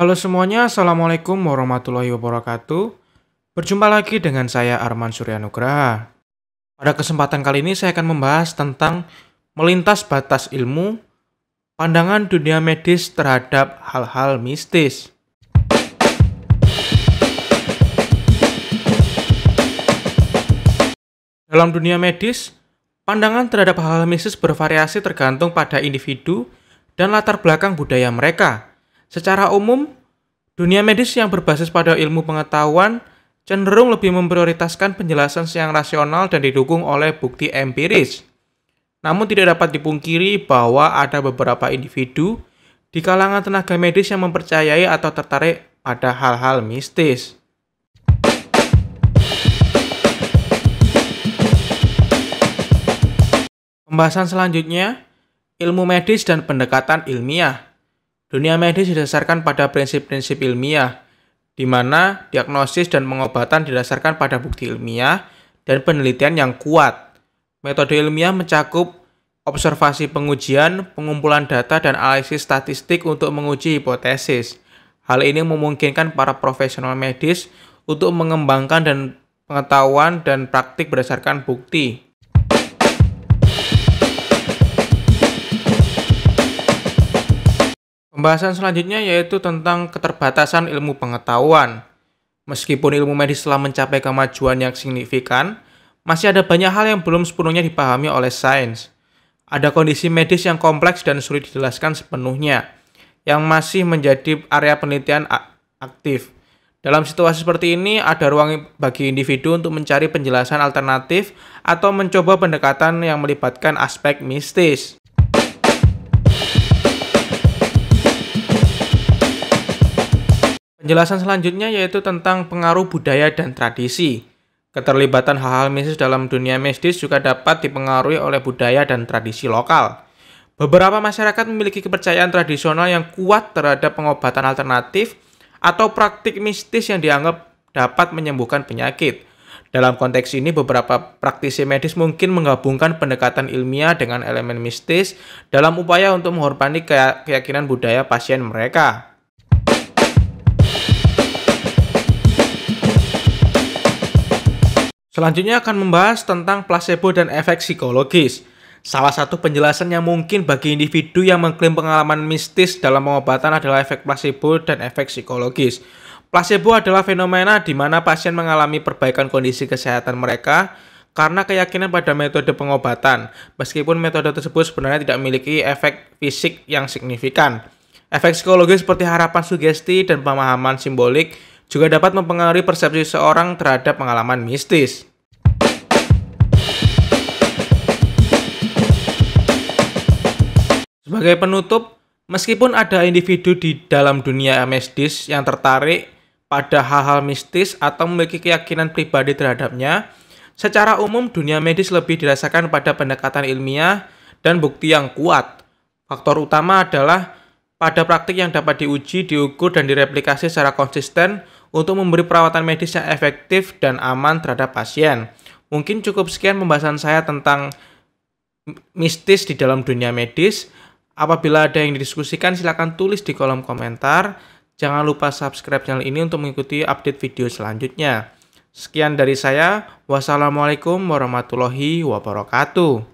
Halo semuanya, Assalamualaikum warahmatullahi wabarakatuh. Berjumpa lagi dengan saya Arman Suryanugraha. Pada kesempatan kali ini saya akan membahas tentang melintas batas ilmu, pandangan dunia medis terhadap hal-hal mistis. Dalam dunia medis, pandangan terhadap hal-hal mistis bervariasi tergantung pada individu dan latar belakang budaya mereka – Secara umum, dunia medis yang berbasis pada ilmu pengetahuan cenderung lebih memprioritaskan penjelasan yang rasional dan didukung oleh bukti empiris. Namun tidak dapat dipungkiri bahwa ada beberapa individu di kalangan tenaga medis yang mempercayai atau tertarik pada hal-hal mistis. Pembahasan selanjutnya, ilmu medis dan pendekatan ilmiah. Dunia medis didasarkan pada prinsip-prinsip ilmiah, di mana diagnosis dan pengobatan didasarkan pada bukti ilmiah dan penelitian yang kuat. Metode ilmiah mencakup observasi pengujian, pengumpulan data, dan analisis statistik untuk menguji hipotesis. Hal ini memungkinkan para profesional medis untuk mengembangkan dan pengetahuan dan praktik berdasarkan bukti. Pembahasan selanjutnya yaitu tentang keterbatasan ilmu pengetahuan. Meskipun ilmu medis telah mencapai kemajuan yang signifikan, masih ada banyak hal yang belum sepenuhnya dipahami oleh sains. Ada kondisi medis yang kompleks dan sulit dijelaskan sepenuhnya, yang masih menjadi area penelitian aktif. Dalam situasi seperti ini, ada ruang bagi individu untuk mencari penjelasan alternatif atau mencoba pendekatan yang melibatkan aspek mistis. Penjelasan selanjutnya yaitu tentang pengaruh budaya dan tradisi. Keterlibatan hal-hal mistis dalam dunia mistis juga dapat dipengaruhi oleh budaya dan tradisi lokal. Beberapa masyarakat memiliki kepercayaan tradisional yang kuat terhadap pengobatan alternatif atau praktik mistis yang dianggap dapat menyembuhkan penyakit. Dalam konteks ini, beberapa praktisi medis mungkin menggabungkan pendekatan ilmiah dengan elemen mistis dalam upaya untuk menghormati keyakinan budaya pasien mereka. Selanjutnya akan membahas tentang placebo dan efek psikologis. Salah satu penjelasan yang mungkin bagi individu yang mengklaim pengalaman mistis dalam pengobatan adalah efek placebo dan efek psikologis. Placebo adalah fenomena di mana pasien mengalami perbaikan kondisi kesehatan mereka karena keyakinan pada metode pengobatan, meskipun metode tersebut sebenarnya tidak memiliki efek fisik yang signifikan. Efek psikologis seperti harapan sugesti dan pemahaman simbolik juga dapat mempengaruhi persepsi seorang terhadap pengalaman mistis. Sebagai penutup, meskipun ada individu di dalam dunia mistis yang tertarik pada hal-hal mistis atau memiliki keyakinan pribadi terhadapnya, secara umum dunia medis lebih dirasakan pada pendekatan ilmiah dan bukti yang kuat. Faktor utama adalah pada praktik yang dapat diuji, diukur, dan direplikasi secara konsisten untuk memberi perawatan medis yang efektif dan aman terhadap pasien. Mungkin cukup sekian pembahasan saya tentang mistis di dalam dunia medis. Apabila ada yang didiskusikan, silakan tulis di kolom komentar. Jangan lupa subscribe channel ini untuk mengikuti update video selanjutnya. Sekian dari saya. Wassalamualaikum warahmatullahi wabarakatuh.